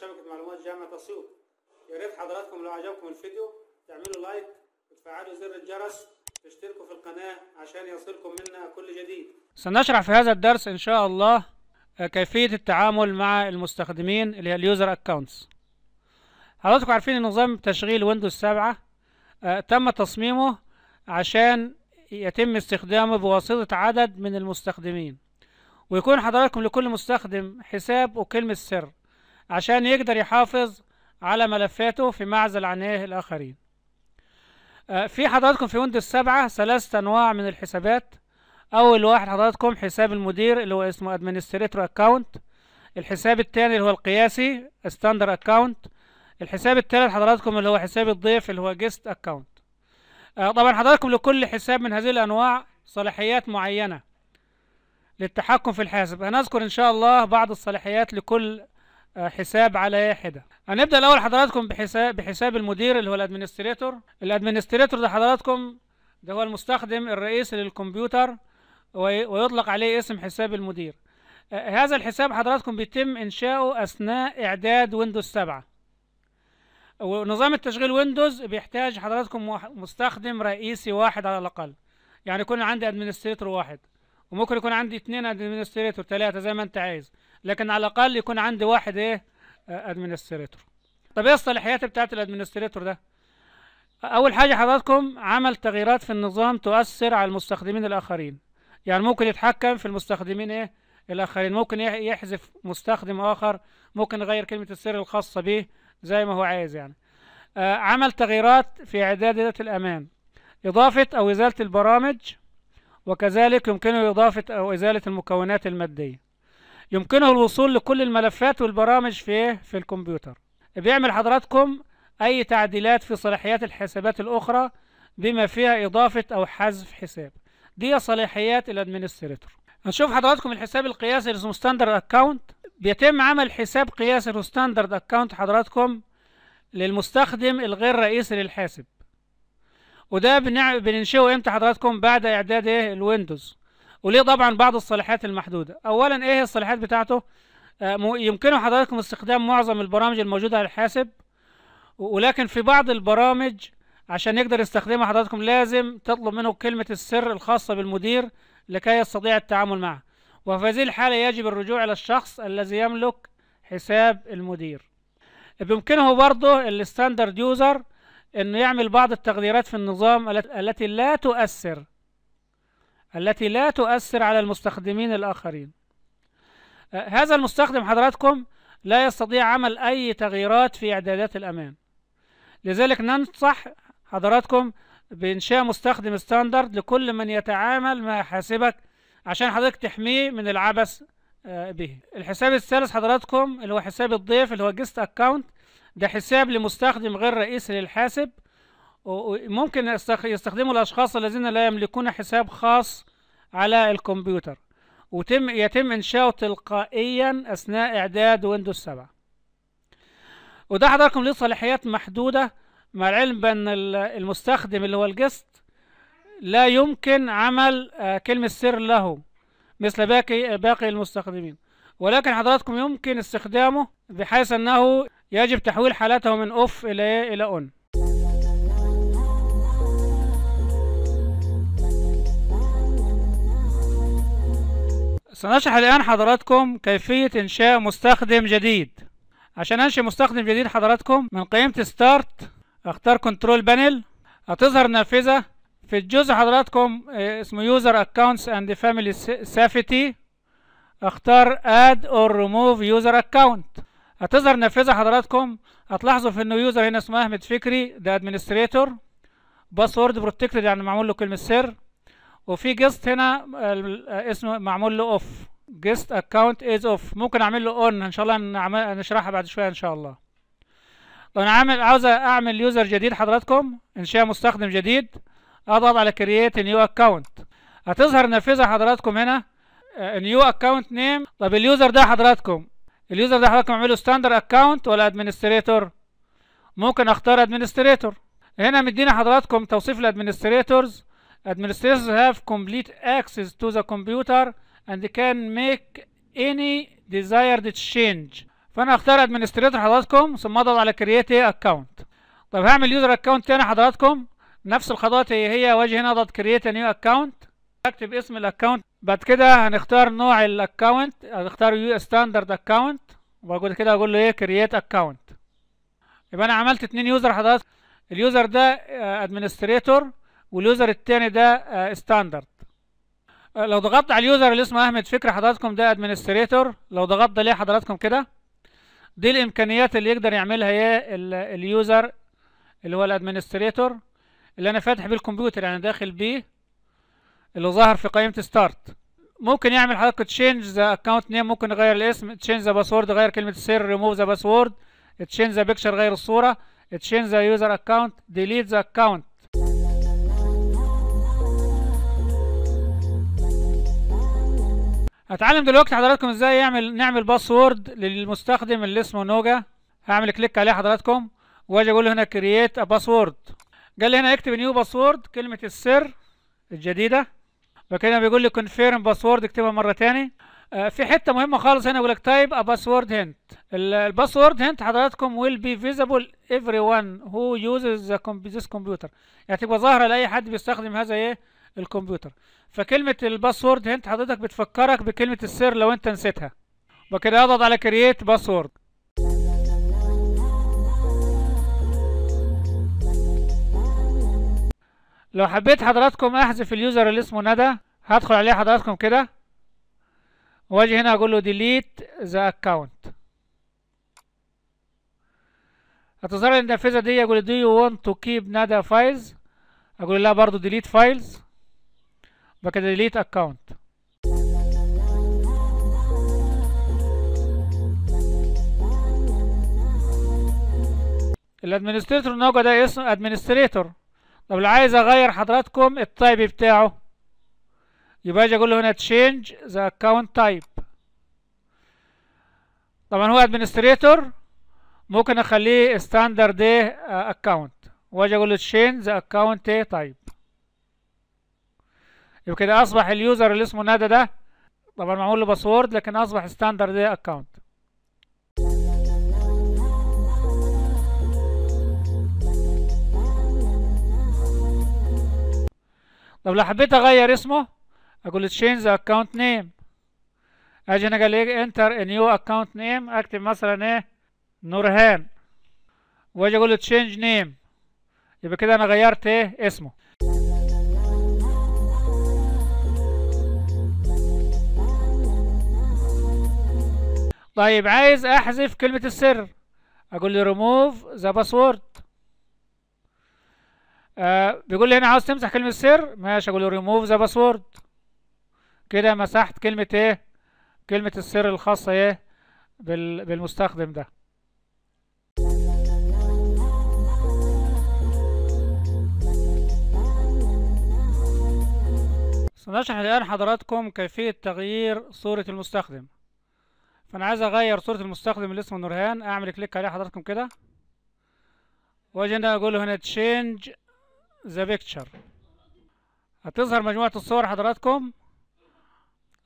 شبكة معلومات جامعة أسيوط يا ريت حضراتكم لو عجبكم الفيديو تعملوا لايك وتفعلوا زر الجرس تشتركوا في القناة عشان يصلكم منا كل جديد سنشرح في هذا الدرس إن شاء الله آه، كيفية التعامل مع المستخدمين اللي هي اليوزر اكونتس حضراتكم عارفين نظام تشغيل ويندوز 7 آه، تم تصميمه عشان يتم استخدامه بواسطة عدد من المستخدمين ويكون حضراتكم لكل مستخدم حساب وكلمة سر عشان يقدر يحافظ على ملفاته في معزل عن ايه الاخرين آه، في حضراتكم في ويندوز سبعة ثلاثة انواع من الحسابات اول واحد حضراتكم حساب المدير اللي هو اسمه ادمنستريتور اكونت الحساب الثاني اللي هو القياسي ستاندر اكونت الحساب الثالث حضراتكم اللي هو حساب الضيف اللي هو جيست اكونت آه، طبعا حضراتكم لكل حساب من هذه الانواع صلاحيات معينة للتحكم في الحاسب هنذكر ان شاء الله بعض الصلاحيات لكل آه، حساب على حده هنبدا الاول حضراتكم بحساب بحساب المدير اللي هو الادمنستريتور الادمنستريتور ده حضراتكم ده هو المستخدم الرئيسي للكمبيوتر ويطلق عليه اسم حساب المدير آه، هذا الحساب حضراتكم بيتم انشاؤه اثناء اعداد ويندوز 7 ونظام التشغيل ويندوز بيحتاج حضراتكم مستخدم رئيسي واحد على الاقل يعني يكون عندي ادمنستريتور واحد وممكن يكون عندي اثنين ادمنستريتور ثلاثه زي ما انت عايز لكن على الاقل يكون عندي واحد ايه ادمنستريتور طب ايه الصلاحيات بتاعت الادمنستريتور ده اول حاجه حضراتكم عمل تغييرات في النظام تؤثر على المستخدمين الاخرين يعني ممكن يتحكم في المستخدمين ايه الاخرين ممكن يحذف مستخدم اخر ممكن يغير كلمه السر الخاصه به زي ما هو عايز يعني آه، عمل تغييرات في اعداد الامان اضافه او ازاله البرامج وكذلك يمكنه اضافه او ازاله المكونات الماديه يمكنه الوصول لكل الملفات والبرامج في إيه؟ في الكمبيوتر بيعمل حضراتكم اي تعديلات في صلاحيات الحسابات الاخرى بما فيها اضافة او حذف حساب دي صلاحيات الادمنستريتور هنشوف حضراتكم الحساب القياسي اللي اسمه ستاندرد اكونت بيتم عمل حساب قياسي له ستاندرد اكونت حضراتكم للمستخدم الغير رئيسي للحاسب وده بننشئه امتى حضراتكم بعد اعداد ايه الويندوز وليه طبعا بعض الصلاحيات المحدودة اولا ايه هي الصلاحيات بتاعته آه، يمكنه حضراتكم استخدام معظم البرامج الموجودة على الحاسب ولكن في بعض البرامج عشان يقدر يستخدمها حضراتكم لازم تطلب منه كلمة السر الخاصة بالمدير لكي يستطيع التعامل معه وفي هذه الحالة يجب الرجوع إلى الشخص الذي يملك حساب المدير بإمكانه برضه الستاندرد يوزر إنه يعمل بعض التغييرات في النظام التي لا تؤثر التي لا تؤثر على المستخدمين الآخرين أه، هذا المستخدم حضراتكم لا يستطيع عمل أي تغييرات في إعدادات الأمان لذلك ننصح حضراتكم بإنشاء مستخدم ستاندرد لكل من يتعامل مع حاسبك عشان حضرتك تحميه من العبث أه، به الحساب الثالث حضراتكم اللي هو حساب الضيف اللي هو جيست اكاونت ده حساب لمستخدم غير رئيسي للحاسب وممكن يستخدمه الأشخاص الذين لا يملكون حساب خاص على الكمبيوتر وتم يتم إنشاؤه تلقائيا أثناء إعداد ويندوز 7 وده حضراتكم ليه صلاحيات محدودة مع العلم بأن المستخدم اللي هو الجست لا يمكن عمل آه، كلمة سر له مثل باقي باقي المستخدمين ولكن حضراتكم يمكن استخدامه بحيث أنه يجب تحويل حالته من أوف إلى إيه إلى أون سنشرح الآن حضراتكم كيفية إنشاء مستخدم جديد عشان أنشئ مستخدم جديد حضراتكم من قيمة ستارت أختار كنترول بانل هتظهر نافذة في الجزء حضراتكم آه، اسمه يوزر اكونتس اند فاميلي سافيتي اختار اد اور ريموف يوزر اكونت هتظهر نافذة حضراتكم هتلاحظوا في انه يوزر هنا اسمه احمد فكري ده ادمنستريتور باسورد بروتكتد يعني معمول له كلمة سر وفي جيست هنا اسمه معمول له اوف جيست اكونت از اوف ممكن اعمل له اون ان شاء الله نشرحها بعد شويه ان شاء الله انا عامل عاوز اعمل يوزر جديد حضراتكم انشاء مستخدم جديد اضغط على كرييت نيو اكونت هتظهر نافذه حضراتكم هنا نيو اكونت نيم طب اليوزر ده حضراتكم اليوزر ده حضراتكم اعمله ستاندر اكونت ولا ادمنستريتور ممكن اختار ادمنستريتور هنا مدينا حضراتكم توصيف الادمنستريتورز Administrators have complete access to the computer and can make any desired change فانا هختار administrator حضراتكم ثم اضغط على create account طب هعمل user account تاني حضراتكم نفس الخطوات هي هي واجي هنا اضغط create a new account اكتب اسم الاكونت بعد كده هنختار نوع الاكونت هنختار يو ستاندرد اكونت وبعد كده اقول له ايه كرييت اكونت يبقى انا عملت اتنين يوزر حضرتك اليوزر ده ادمنستريتور آه، واليوزر الثاني ده ستاندرد آه، آه، لو ضغطت على اليوزر اللي اسمه احمد فكري حضراتكم ده ادمنستريتور لو ضغطت عليه حضراتكم كده دي الامكانيات اللي يقدر يعملها ايه اليوزر اللي هو الادمنستريتور اللي انا فاتح بيه الكمبيوتر يعني داخل بيه اللي ظاهر في قائمه ستارت ممكن يعمل حضرتك تشينج ذا اكونت نيم ممكن يغير الاسم تشينج ذا باسورد غير كلمه السر ريموف ذا باسورد تشينج ذا بيكتشر غير الصوره تشينج ذا يوزر اكونت ديليت ذا اكونت هتعلم دلوقتي حضراتكم ازاي يعمل نعمل باسورد للمستخدم اللي اسمه نوجا هعمل كليك عليه حضراتكم واجي اقول له هنا كرييت ا باسورد قال لي هنا اكتب نيو باسورد كلمه السر الجديده بعد بيقول لي كونفيرم باسورد اكتبها مره تاني آه في حته مهمه خالص هنا بيقول لك تايب ا باسورد هنت الباسورد هنت حضراتكم ويل بي visible ايفري ون هو يوزز ذا كمبيوتر يعني تبقى ظاهره لاي حد بيستخدم هذا ايه الكمبيوتر فكلمة الباسورد هنت حضرتك بتفكرك بكلمة السر لو انت نسيتها وكده اضغط على كرييت باسورد لو حبيت حضراتكم احذف اليوزر اللي اسمه ندى هدخل عليه حضراتكم كده واجي هنا اقول له ديليت ذا اكونت هتظهر لي النافذه دي اقول له دو يو ونت تو كيب ندى فايلز اقول لا برضو ديليت فايلز بكده ديليت اكونت الادمنستريتور نوجا ده اسمه ادمنستريتور طب لو عايز اغير حضراتكم التايب بتاعه يبقى اجي اقول له هنا تشينج ذا اكونت تايب طبعا هو ادمنستريتور ممكن اخليه ستاندرد اكونت واجي اقول له تشينج ذا اكونت تايب يبقى كده اصبح اليوزر اللي اسمه ندى ده طبعا معمول له باسورد لكن اصبح ستاندرد اكونت طب لو حبيت اغير اسمه اقول تشينج اكونت نيم اجي هنا قال لي انتر نيو اكونت نيم اكتب مثلا ايه نورهان واجي اقول تشينج نيم يبقى كده انا غيرت ايه اسمه طيب عايز احذف كلمة السر اقول له ريموف ذا باسورد آه بيقول لي هنا عاوز تمسح كلمة السر ماشي اقول له ريموف ذا باسورد كده مسحت كلمة ايه كلمة السر الخاصة ايه بال بالمستخدم ده سنشرح الآن حضراتكم كيفية تغيير صورة المستخدم فانا عايز اغير صوره المستخدم اللي اسمه نورهان اعمل كليك عليه حضراتكم كده واجي هنا اقول له هنا تشينج ذا بيكتشر هتظهر مجموعه الصور حضراتكم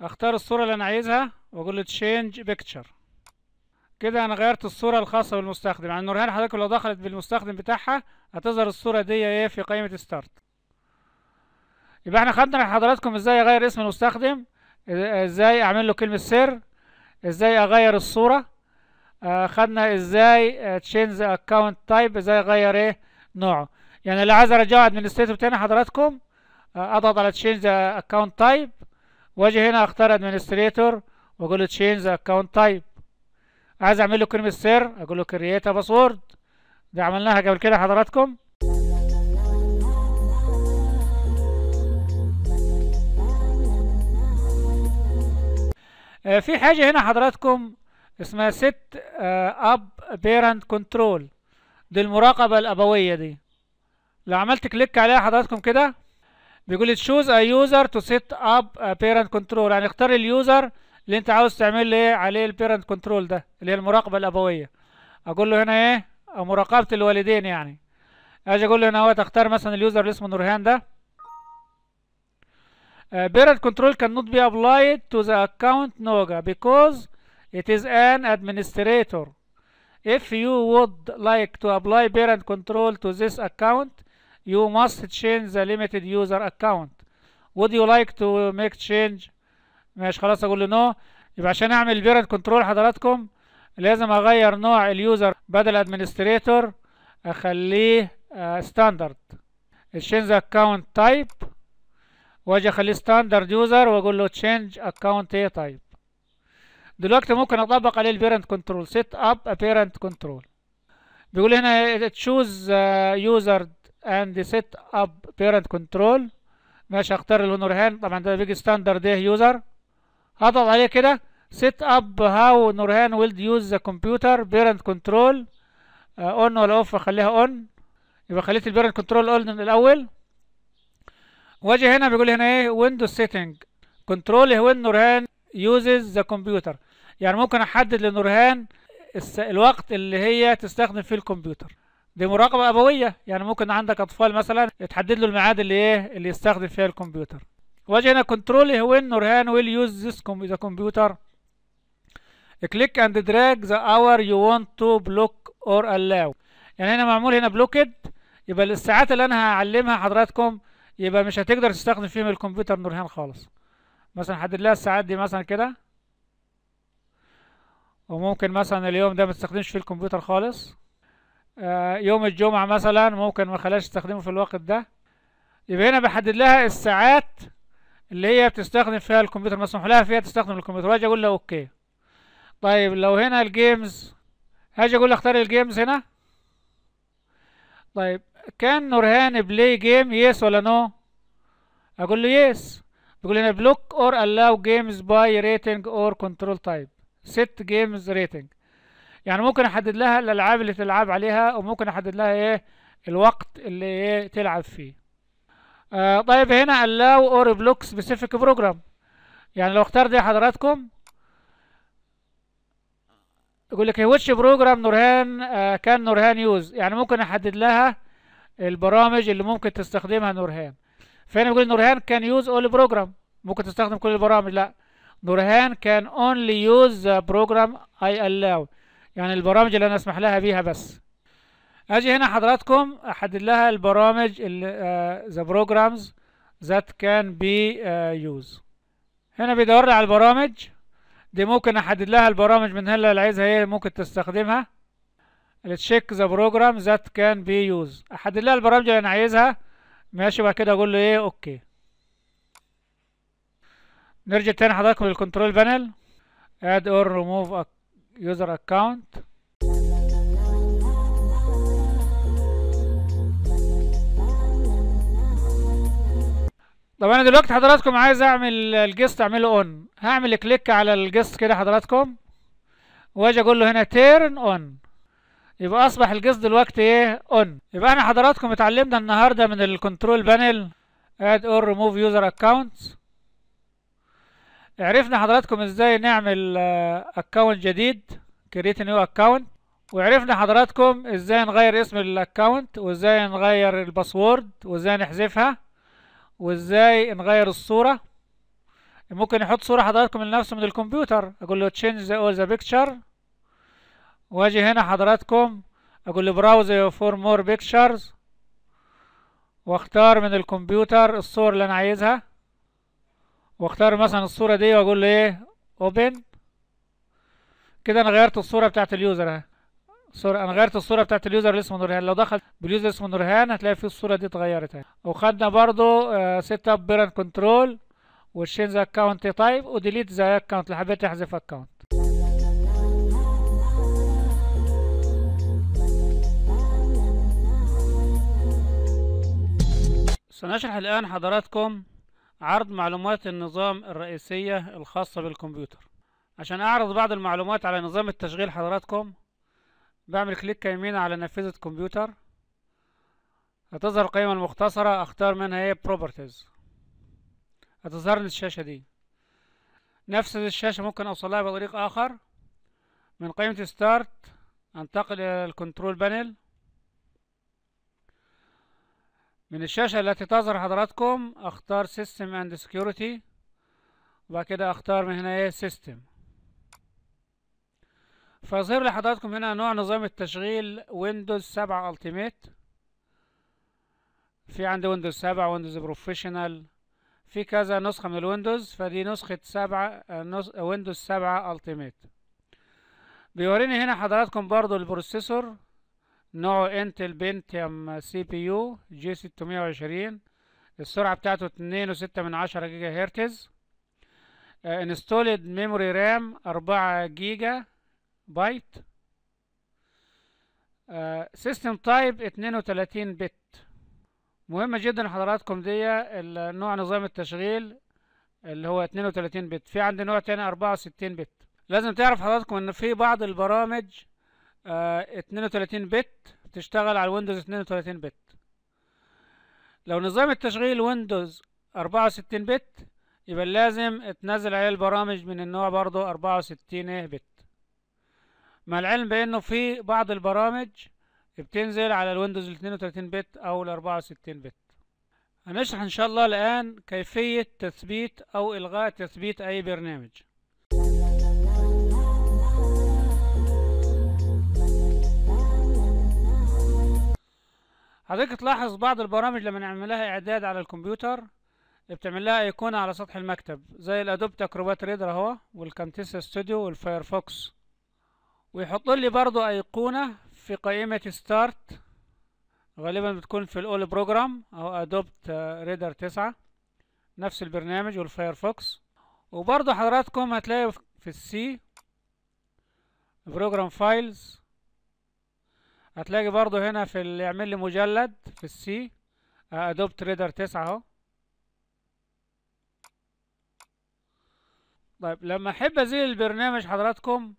اختار الصوره اللي انا عايزها واقول له تشينج بيكتشر كده انا غيرت الصوره الخاصه بالمستخدم يعني نورهان حضرتك لو دخلت بالمستخدم بتاعها هتظهر الصوره دي ايه في قائمه ستارت يبقى احنا خدنا حضراتكم ازاي اغير اسم المستخدم ازاي اعمل له كلمه سر ازاي اغير الصورة آه، خدنا ازاي تشينز اكونت تايب ازاي اغير ايه نوعه يعني اللي عايز ارجعه ادمنستريتور تاني حضراتكم آه، اضغط على تشينج اكونت تايب واجي هنا اختار ادمنستريتور واقول له تشينج اكونت تايب عايز اعمل له كلمه سر اقول له كرييت باسورد دي عملناها قبل كده حضراتكم آه، في حاجة هنا حضراتكم اسمها ست آه، اب بيرنت كنترول دي المراقبة الأبوية دي لو عملت كليك عليها حضراتكم كده بيقول لي تشوز ا يوزر تو سيت اب بيرنت كنترول يعني اختار اليوزر اللي انت عاوز تعمل لي عليه البيرنت كنترول ده اللي هي المراقبة الأبوية أقول له هنا إيه مراقبة الوالدين يعني أجي أقول له هنا هو تختار مثلا اليوزر اللي اسمه نورهان ده Uh, parent control cannot be applied to the account Noga because it is an administrator. If you would like to apply parent control to this account, you must change the limited user account. Would you like to make change? ماشي خلاص اقول له نو no. يبقى عشان اعمل parent control حضراتكم لازم اغير نوع اليوزر بدل administrator اخليه ستاندرد the account type واجي اخليه ستاندرد يوزر واقول له تشينج اكونت تايب دلوقتي ممكن اطبق عليه البيرنت كنترول سيت اب بيرنت كنترول بيقول هنا تشوز يوزر اند سيت اب بيرنت كنترول ماشي هختار النورهان طبعا ده بيجي ستاندرد ايه يوزر هضغط عليه كده سيت اب هاو نورهان ويلد يوز ذا كمبيوتر بيرنت كنترول اون ولا اوف اخليها اون يبقى خليت البيرنت كنترول اون الاول واجي هنا بيقول هنا ايه ويندوز سيتنج كنترول وين نورهان يوزز ذا كمبيوتر يعني ممكن احدد لنورهان الوقت اللي هي تستخدم فيه الكمبيوتر دي مراقبه ابويه يعني ممكن عندك اطفال مثلا تحدد له الميعاد اللي ايه اللي يستخدم فيها الكمبيوتر واجي هنا كنترول وين نورهان ويل يوز ذا كمبيوتر كليك اند دراج ذا اور يو وانت تو بلوك اور الاو يعني هنا معمول هنا بلوكد يبقى الساعات اللي انا هعلمها حضراتكم يبقى مش هتقدر تستخدم فيهم الكمبيوتر نورهان خالص مثلا هحدد لها الساعات دي مثلا كده وممكن مثلا اليوم ده ما تستخدمش فيه الكمبيوتر خالص آه يوم الجمعة مثلا ممكن ما خلاش تستخدمه في الوقت ده يبقى هنا بحدد لها الساعات اللي هي بتستخدم فيها الكمبيوتر مسموح لها فيها تستخدم الكمبيوتر واجي اقول له اوكي طيب لو هنا الجيمز هاجي اقول له اختار الجيمز هنا طيب كان نورهان بلاي جيم يس ولا نو اقول له يس بيقول لنا بلوك اور الاو جيمز باي ريتنج اور كنترول تايب ست جيمز ريتنج يعني ممكن احدد لها الالعاب اللي تلعب عليها وممكن احدد لها ايه الوقت اللي ايه تلعب فيه آه طيب هنا الاو اور بلوك سبيسيفيك بروجرام يعني لو اختار دي حضراتكم يقول لك وش إيه، بروجرام نورهان آه كان نورهان يوز يعني ممكن احدد لها البرامج اللي ممكن تستخدمها نورهان فهنا بيقول نورهان كان يوز اول بروجرام ممكن تستخدم كل البرامج لا نورهان كان اونلي يوز بروجرام اي الاو يعني البرامج اللي انا اسمح لها بيها بس اجي هنا حضراتكم احدد لها البرامج ذا بروجرامز ذات كان بي يوز هنا بيدور لي على البرامج دي ممكن احدد لها البرامج من هلا اللي عايزها هي إيه ممكن تستخدمها تشيك ذا بروجرام ذات كان بي يوز احدد لها البرامج اللي انا عايزها ماشي وبعد كده اقول له ايه اوكي نرجع تاني حضراتكم للكنترول بانل اد اور ريموف يوزر اكونت طب انا دلوقتي حضراتكم عايز اعمل الجست اعمله اون هعمل كليك على الجست كده حضراتكم واجي اقول له هنا تيرن اون يبقى اصبح الجزء دلوقتي ايه اون يبقى احنا حضراتكم اتعلمنا النهارده من الكنترول بانل اد اور ريموف يوزر اكونت عرفنا حضراتكم ازاي نعمل اكونت آه، جديد كريت نيو اكونت وعرفنا حضراتكم ازاي نغير اسم الاكونت وازاي نغير الباسورد وازاي نحذفها وازاي نغير الصوره ممكن يحط صوره حضراتكم لنفسه من الكمبيوتر اقول له تشينج ذا اول ذا بيكتشر واجي هنا حضراتكم اقول له براوز فور مور بيكتشرز واختار من الكمبيوتر الصور اللي انا عايزها واختار مثلا الصورة دي واقول له ايه اوبن كده انا غيرت الصورة بتاعت اليوزر اهي صورة انا غيرت الصورة بتاعت اليوزر اللي اسمه نورهان لو دخلت باليوزر اسمه نورهان هتلاقي في الصورة دي اتغيرت اهي وخدنا برضو سيت اب بيرنت كنترول وشينز اكونت تايب وديليت ذا اكونت لو حبيت تحذف اكونت سنشرح الآن حضراتكم عرض معلومات النظام الرئيسية الخاصة بالكمبيوتر عشان أعرض بعض المعلومات على نظام التشغيل حضراتكم بعمل كليك يمين على نافذة كمبيوتر هتظهر قيمة المختصرة أختار منها هي إيه؟ Properties هتظهر لي الشاشة دي نفس الشاشة ممكن أوصلها بطريق آخر من قيمة Start أنتقل إلى الكنترول Panel من الشاشة التي تظهر حضراتكم اختار System and Security وبعد كده اختار من هنا ايه System فيظهر لحضراتكم هنا نوع نظام التشغيل ويندوز 7 التيميت في عندي ويندوز 7 ويندوز بروفيشنال في كذا نسخة من الويندوز فدي نسخة 7 ويندوز 7 التيميت بيوريني هنا حضراتكم برضو البروسيسور نوعه انتل بنتيوم سي بي يو جي 620 السرعة بتاعته 2.6 من عشرة جيجا هرتز انستولد ميموري رام أربعة جيجا بايت سيستم تايب 32 بت مهمة جدا لحضراتكم دي نوع نظام التشغيل اللي هو 32 بت في عندي نوع تاني 64 بت لازم تعرف حضراتكم ان في بعض البرامج 32 آه، بت تشتغل على ويندوز 32 بت لو نظام التشغيل ويندوز 64 بت يبقى لازم تنزل عليه البرامج من النوع برضه 64 بت مع العلم بانه في بعض البرامج بتنزل على الويندوز 32 بت او ال 64 بت هنشرح ان شاء الله الان كيفية تثبيت او الغاء تثبيت اي برنامج حضرتك تلاحظ بعض البرامج لما نعملها اعداد على الكمبيوتر بتعمل لها ايقونة على سطح المكتب زي الادوبت اكروبات ريدر اهو والكامتيسيا ستوديو والفايرفوكس ويحط لي برضو ايقونة في قائمة ستارت غالبا بتكون في الاول بروجرام او ادوبت ريدر تسعة نفس البرنامج والفايرفوكس وبرضو حضراتكم هتلاقي في السي بروجرام فايلز هتلاقي برضو هنا في اللي يعمل لي مجلد في السي ادوب آه، تريدر تسعة اهو طيب لما احب ازيل البرنامج حضراتكم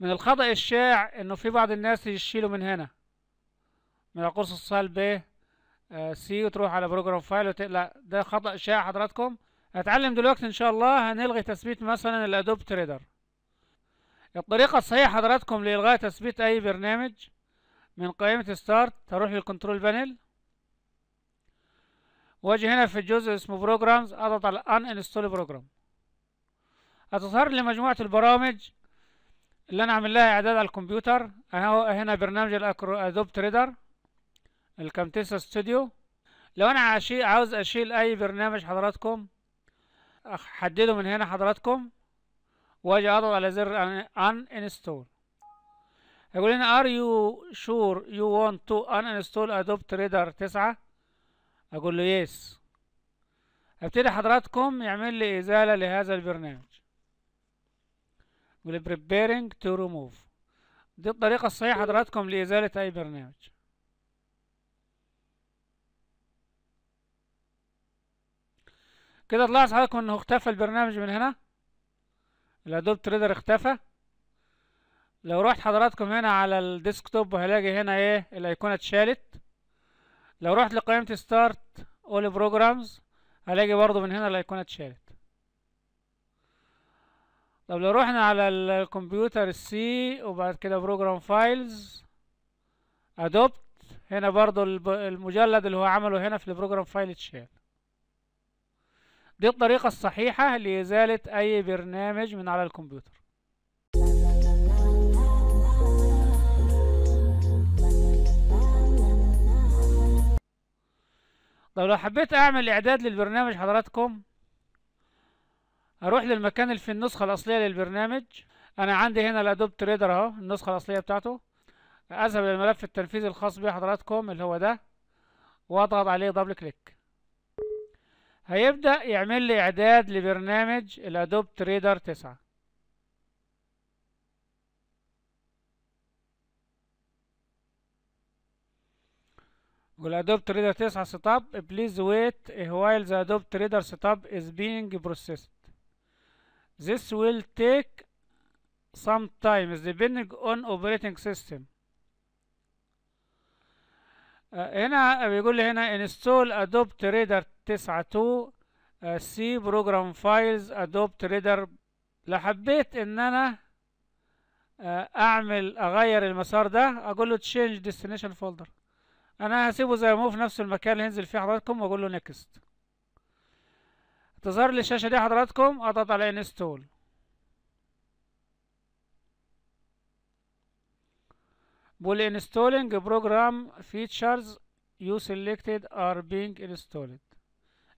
من الخطأ الشائع انه في بعض الناس يشيلوا من هنا من القرص ايه آه، سي وتروح على بروجرام فايل وت... لا ده خطأ شائع حضراتكم هتعلم دلوقتي ان شاء الله هنلغي تثبيت مثلا الادوب تريدر الطريقة الصحيحة حضراتكم لإلغاء تثبيت أي برنامج من قائمة ستارت هروح للكنترول بانل واجي هنا في الجزء اسمه بروجرامز اضغط على ان انستول بروجرام هتظهر لي مجموعة البرامج اللي انا عامل لها اعداد على الكمبيوتر اهو هنا برنامج ادوب تريدر الكامتيسا ستوديو لو انا عشي عاوز اشيل اي برنامج حضراتكم احدده من هنا حضراتكم واجي اضغط على زر ان انستول هيقول لنا ار يو شور يو وانت تو ان انستول ادوبت ريدر 9 اقول له يس ابتدي حضراتكم يعمل لي ازاله لهذا البرنامج يقول لي preparing to remove دي الطريقه الصحيحه حضراتكم لازاله اي برنامج كده تلاحظ حضراتكم انه اختفى البرنامج من هنا الادوبت ريدر اختفى لو رحت حضراتكم هنا على الديسكتوب وهلاقي هنا ايه الايقونه اتشالت لو رحت لقائمه ستارت اول بروجرامز هلاقي برضو من هنا الايقونه اتشالت طب لو رحنا على الكمبيوتر السي وبعد كده بروجرام فايلز ادوبت هنا برضو المجلد اللي هو عمله هنا في البروجرام فايل اتشال دي الطريقة الصحيحة لإزالة أي برنامج من على الكمبيوتر طب لو حبيت اعمل اعداد للبرنامج حضراتكم اروح للمكان اللي في النسخة الاصلية للبرنامج انا عندي هنا الادوب تريدر اهو النسخة الاصلية بتاعته اذهب للملف التنفيذي الخاص بيه حضراتكم اللي هو ده واضغط عليه دبل كليك هيبدأ يعمل لي اعداد لبرنامج الادوب تريدر 9 والادوبت ريدر 9 سيت اب بليز ويت while the adopt reader setup is being processed this will take some time depending on operating system هنا بيقول لي هنا install adopt reader 9 2 سي program files adopt reader لو حبيت ان انا اعمل اغير المسار ده اقول له change destination folder انا هسيبه زي ما هو في نفس المكان اللي هنزل فيه حضراتكم واقول له نيكست تظهر لي الشاشه دي حضراتكم اضغط على انستول بقول انستولينج بروجرام فيتشرز يو سيلكتد ار بينج انستولد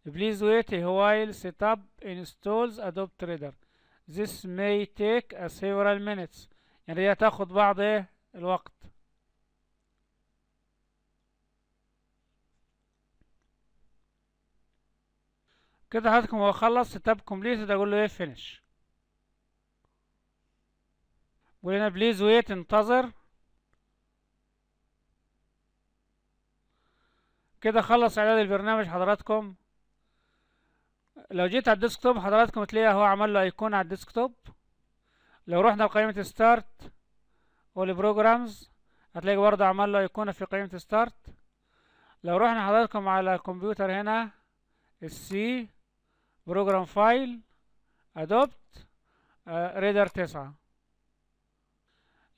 بليز ويت هوايل setup انستولز adopt reader this may take a سيفرال مينيتس يعني هي تاخد بعض ايه الوقت كده هاتكم هو خلص تاب كومبليتد اقول له ايه فينش ولنا بليز ويت انتظر ايه، كده خلص اعداد البرنامج حضراتكم لو جيت على الديسكتوب حضراتكم تلاقيه هو عمل له ايكون على الديسكتوب لو رحنا لقائمة ستارت والبروجرامز هتلاقي برضه عمل له ايقونة في قائمة ستارت لو رحنا حضراتكم على الكمبيوتر هنا السي بروجرام فايل ادوبت ريدر تسعة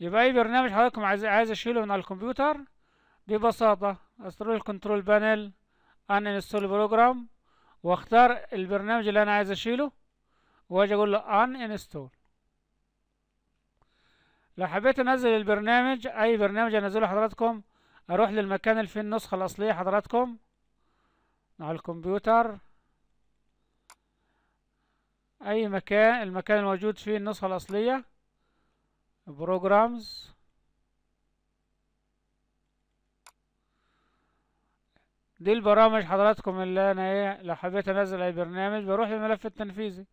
يبقى اي برنامج حضراتكم عايز عايز اشيله من على الكمبيوتر ببساطة استروح الكنترول بانل ان انستول بروجرام واختار البرنامج اللي انا عايز اشيله واجي اقول له ان انستول لو حبيت انزل البرنامج اي برنامج انزله حضراتكم اروح للمكان اللي فيه النسخة الاصلية حضراتكم على الكمبيوتر أي مكان المكان الموجود فيه النسخة الأصلية programs دي البرامج حضراتكم اللي أنا إيه لو حبيت أنزل أي برنامج بروح للملف التنفيذي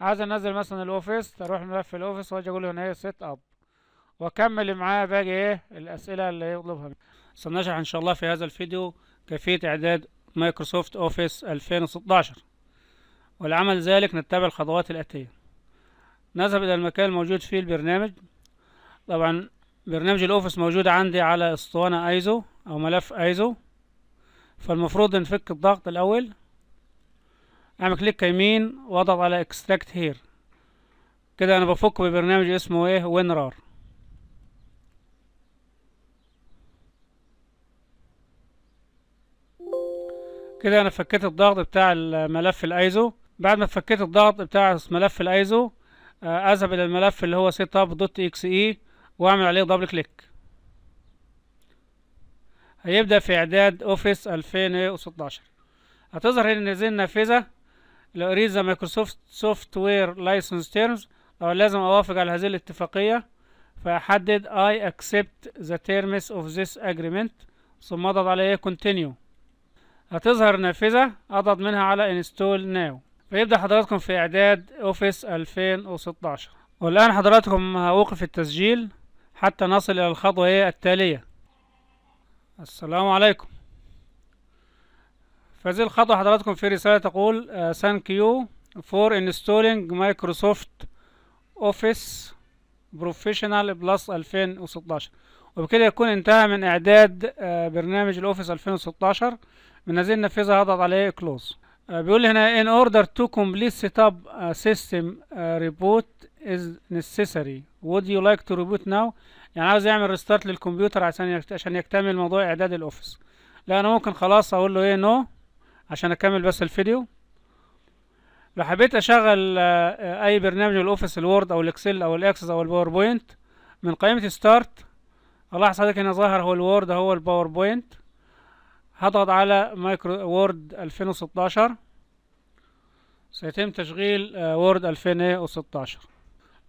عايز أنزل مثلا الأوفيس أروح لملف الأوفيس وأجي أقول له هنا إيه سيت أب وأكمل معاه باقي إيه الأسئلة اللي يطلبها سنشرح إن شاء الله في هذا الفيديو كيفية إعداد مايكروسوفت أوفيس 2016 ولعمل ذلك نتبع الخطوات الآتية نذهب إلى المكان الموجود فيه البرنامج طبعا برنامج الأوفيس موجود عندي على اسطوانة ايزو أو ملف ايزو فالمفروض نفك الضغط الأول أعمل كليك يمين واضغط على اكستراكت هير كده أنا بفك ببرنامج اسمه ايه وينرار كده انا فكيت الضغط بتاع الملف الايزو بعد ما فكيت الضغط بتاع ملف الايزو آه، اذهب الى الملف اللي هو سيت اب دوت اكس اي واعمل عليه دبل كليك هيبدا في اعداد اوفيس 2016 هتظهر هنا زي النافذه لاريزا مايكروسوفت سوفت وير لايسنس تيرمز لو لازم اوافق على هذه الاتفاقيه فاحدد اي اكسبت ذا تيرمز اوف ذس اجريمنت ثم اضغط على كونتينيو هتظهر نافذه اضغط منها على انستول ناو بيبدأ حضراتكم في إعداد أوفيس 2016 والآن حضراتكم أوقف التسجيل حتى نصل إلى الخطوة إيه التالية السلام عليكم فهذه الخطوة حضراتكم في رسالة تقول آه، thank you for installing Microsoft Office Professional Plus 2016 وبكده يكون انتهى من إعداد آه، برنامج الأوفيس 2016 من هذه النافذة هضغط عليه Close آه، بيقول هنا in order to complete setup a uh, system a uh, reboot is necessary would you like to reboot now يعني عاوز يعمل ريستارت للكمبيوتر عشان عشان يكتمل موضوع اعداد الاوفيس لا انا ممكن خلاص اقول له ايه نو عشان اكمل بس الفيديو لو حبيت اشغل آه، آه، اي برنامج الاوفيس الوورد او الاكسل او الاكسس او الباوربوينت من قائمه ستارت الله حضرتك هنا ظاهر هو الوورد هو الباوربوينت هضغط على مايكرو وورد 2016 سيتم تشغيل آه، وورد 2016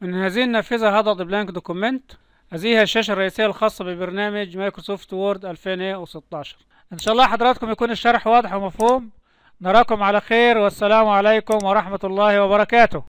من هذه النافذة هضغط بلانك دوكومنت هذه هي الشاشة الرئيسية الخاصة ببرنامج مايكروسوفت وورد 2016 إن شاء الله حضراتكم يكون الشرح واضح ومفهوم نراكم على خير والسلام عليكم ورحمة الله وبركاته